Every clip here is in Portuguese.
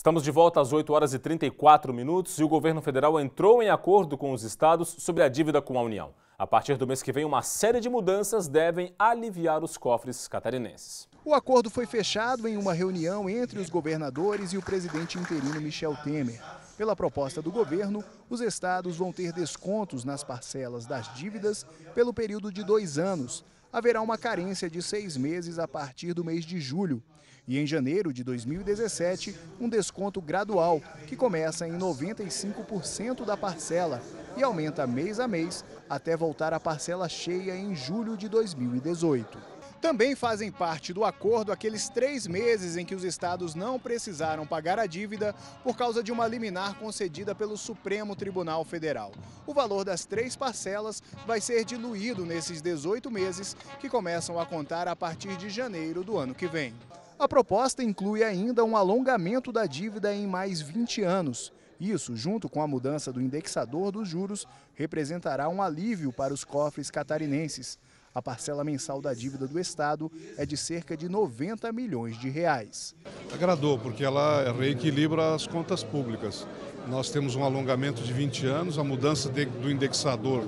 Estamos de volta às 8 horas e 34 minutos e o governo federal entrou em acordo com os estados sobre a dívida com a União. A partir do mês que vem, uma série de mudanças devem aliviar os cofres catarinenses. O acordo foi fechado em uma reunião entre os governadores e o presidente interino Michel Temer. Pela proposta do governo, os estados vão ter descontos nas parcelas das dívidas pelo período de dois anos, haverá uma carência de seis meses a partir do mês de julho. E em janeiro de 2017, um desconto gradual, que começa em 95% da parcela e aumenta mês a mês até voltar à parcela cheia em julho de 2018. Também fazem parte do acordo aqueles três meses em que os estados não precisaram pagar a dívida por causa de uma liminar concedida pelo Supremo Tribunal Federal. O valor das três parcelas vai ser diluído nesses 18 meses, que começam a contar a partir de janeiro do ano que vem. A proposta inclui ainda um alongamento da dívida em mais 20 anos. Isso, junto com a mudança do indexador dos juros, representará um alívio para os cofres catarinenses. A parcela mensal da dívida do Estado é de cerca de 90 milhões de reais. Agradou, porque ela reequilibra as contas públicas. Nós temos um alongamento de 20 anos, a mudança de, do indexador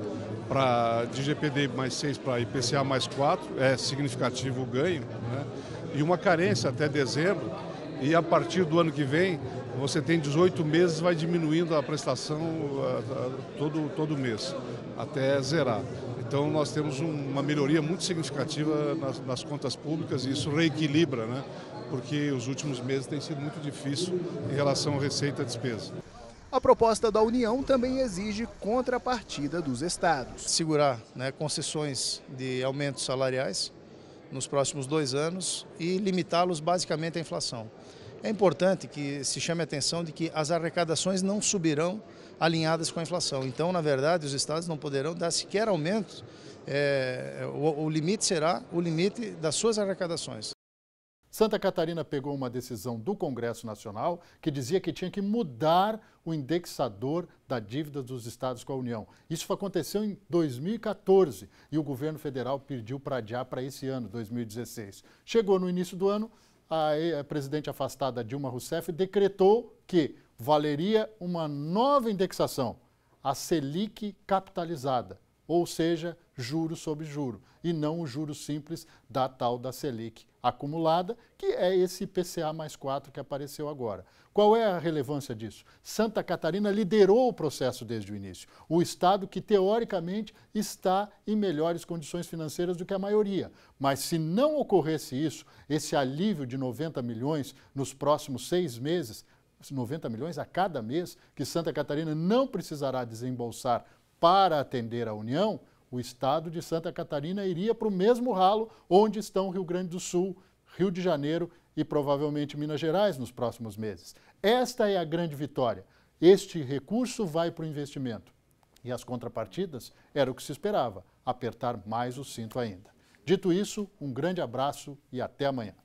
para de GPD mais 6 para IPCA mais 4 é significativo o ganho, né? e uma carência até dezembro. E a partir do ano que vem, você tem 18 meses, vai diminuindo a prestação todo, todo mês, até zerar. Então nós temos uma melhoria muito significativa nas, nas contas públicas e isso reequilibra, né? porque os últimos meses têm sido muito difícil em relação à receita e despesa. A proposta da União também exige contrapartida dos estados. Segurar né, concessões de aumentos salariais nos próximos dois anos e limitá-los basicamente à inflação. É importante que se chame a atenção de que as arrecadações não subirão alinhadas com a inflação. Então, na verdade, os estados não poderão dar sequer aumentos. É, o, o limite será o limite das suas arrecadações. Santa Catarina pegou uma decisão do Congresso Nacional que dizia que tinha que mudar o indexador da dívida dos estados com a União. Isso aconteceu em 2014 e o governo federal pediu para adiar para esse ano, 2016. Chegou no início do ano, a presidente afastada Dilma Rousseff decretou que valeria uma nova indexação, a Selic capitalizada ou seja, juro sobre juro, e não o juro simples da tal da Selic acumulada, que é esse IPCA mais 4 que apareceu agora. Qual é a relevância disso? Santa Catarina liderou o processo desde o início. O estado que, teoricamente, está em melhores condições financeiras do que a maioria. Mas se não ocorresse isso, esse alívio de 90 milhões nos próximos seis meses, 90 milhões a cada mês, que Santa Catarina não precisará desembolsar para atender a União, o estado de Santa Catarina iria para o mesmo ralo onde estão Rio Grande do Sul, Rio de Janeiro e provavelmente Minas Gerais nos próximos meses. Esta é a grande vitória. Este recurso vai para o investimento. E as contrapartidas era o que se esperava, apertar mais o cinto ainda. Dito isso, um grande abraço e até amanhã.